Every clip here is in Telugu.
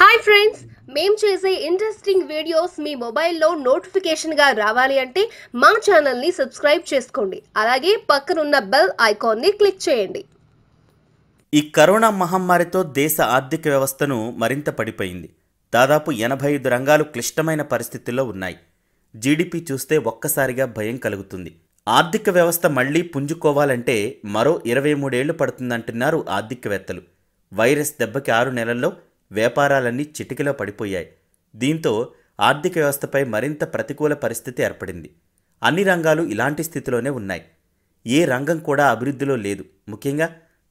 హాయ్ ఫ్రెండ్స్ మేము చేసే ఇంట్రెస్టింగ్ వీడియోస్ మీ మొబైల్లో నోటిఫికేషన్గా రావాలి అంటే మా ఛానల్ని సబ్స్క్రైబ్ చేసుకోండి అలాగే పక్కనున్న బెల్ ఐకాన్ని క్లిక్ చేయండి ఈ కరోనా మహమ్మారితో దేశ ఆర్థిక వ్యవస్థను మరింత పడిపోయింది దాదాపు ఎనభై ఐదు రంగాలు క్లిష్టమైన పరిస్థితుల్లో ఉన్నాయి జీడిపి చూస్తే ఒక్కసారిగా భయం కలుగుతుంది ఆర్థిక వ్యవస్థ మళ్లీ పుంజుకోవాలంటే మరో ఇరవై మూడేళ్లు పడుతుందంటున్నారు ఆర్థికవేత్తలు వైరస్ దెబ్బకి ఆరు నెలల్లో వ్యాపారాలన్నీ చిటికలో పడిపోయాయి దీంతో ఆర్థిక వ్యవస్థపై మరింత ప్రతికూల పరిస్థితి ఏర్పడింది అన్ని రంగాలు ఇలాంటి స్థితిలోనే ఉన్నాయి ఏ రంగం కూడా అభివృద్ధిలో లేదు ముఖ్యంగా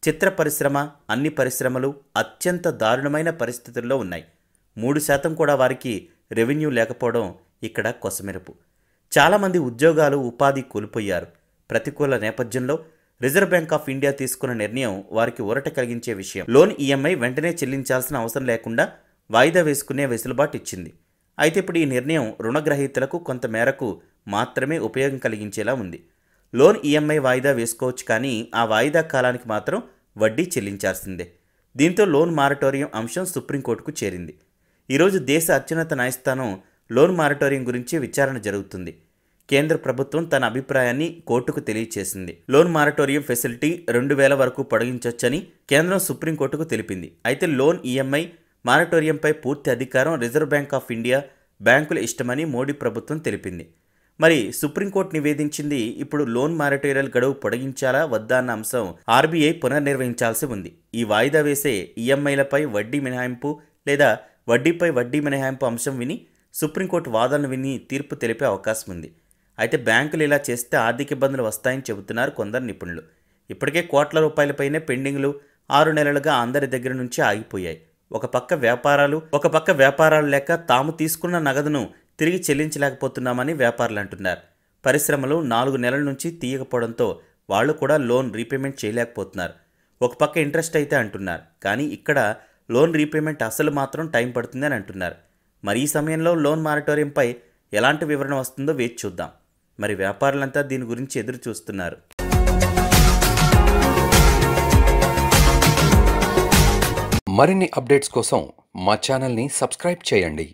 చిత్ర పరిశ్రమ అన్ని పరిశ్రమలు అత్యంత దారుణమైన పరిస్థితుల్లో ఉన్నాయి మూడు శాతం కూడా వారికి రెవెన్యూ లేకపోవడం ఇక్కడ కొసమెరుపు చాలామంది ఉద్యోగాలు ఉపాధి కోల్పోయారు ప్రతికూల నేపథ్యంలో రిజర్వ్ బ్యాంక్ ఆఫ్ ఇండియా తీసుకున్న నిర్ణయం వారికి ఊరట కలిగించే విషయం లోన్ ఈఎంఐ వెంటనే చెల్లించాల్సిన అవసరం లేకుండా వాయిదా వేసుకునే వెసులుబాటు ఇచ్చింది అయితే ఇప్పుడు ఈ నిర్ణయం రుణగ్రహీతలకు కొంత మేరకు మాత్రమే ఉపయోగం కలిగించేలా ఉంది లోన్ ఈఎంఐ వాయిదా వేసుకోవచ్చు కానీ ఆ వాయిదా కాలానికి మాత్రం వడ్డీ చెల్లించాల్సిందే దీంతో లోన్ మారటోరియం అంశం సుప్రీంకోర్టుకు చేరింది ఈరోజు దేశ అత్యున్నత న్యాయస్థానం లోన్ మారటోరియం గురించి విచారణ జరుగుతుంది కేంద్ర ప్రభుత్వం తన అభిప్రాయాన్ని కోర్టుకు తెలియచేసింది లోన్ మారటోరియం ఫెసిలిటీ రెండు వేల వరకు పొడిగించొచ్చని కేంద్రం సుప్రీంకోర్టుకు తెలిపింది అయితే లోన్ ఈఎంఐ మారటోరియంపై పూర్తి అధికారం రిజర్వ్ బ్యాంక్ ఆఫ్ ఇండియా బ్యాంకులు ఇష్టమని మోడీ ప్రభుత్వం తెలిపింది మరి సుప్రీంకోర్టు నివేదించింది ఇప్పుడు లోన్ మారటోరియల్ గడువు పొడిగించాలా వద్దా అన్న అంశం ఆర్బీఐ పునర్నిర్వహించాల్సి ఉంది ఈ వాయిదా వేసే ఈఎంఐలపై వడ్డీ మినహాయింపు లేదా వడ్డీపై వడ్డీ మినహాయింపు అంశం విని సుప్రీంకోర్టు వాదనలు విని తీర్పు తెలిపే అవకాశం ఉంది అయితే బ్యాంకులు ఇలా చేస్తే ఆర్థిక ఇబ్బందులు వస్తాయని చెబుతున్నారు కొందరు నిపుణులు ఇప్పటికే కోట్ల రూపాయలపైనే పెండింగ్లు ఆరు నెలలుగా అందరి దగ్గర నుంచి ఆగిపోయాయి ఒక పక్క వ్యాపారాలు ఒక పక్క వ్యాపారాలు లేక తాము తీసుకున్న నగదును తిరిగి చెల్లించలేకపోతున్నామని వ్యాపారులు అంటున్నారు పరిశ్రమలు నాలుగు నెలల నుంచి తీయకపోవడంతో వాళ్ళు కూడా లోన్ రీపేమెంట్ చేయలేకపోతున్నారు ఒక పక్క ఇంట్రెస్ట్ అయితే అంటున్నారు కానీ ఇక్కడ లోన్ రీపేమెంట్ అసలు మాత్రం టైం పడుతుందని అంటున్నారు మరి ఈ సమయంలో లోన్ మారటోరియంపై ఎలాంటి వివరణ వస్తుందో వేచి చూద్దాం మరి వ్యాపారులంతా దీని గురించి ఎదురు చూస్తున్నారు మరిన్ని అప్డేట్స్ కోసం మా ఛానల్ని సబ్స్క్రైబ్ చేయండి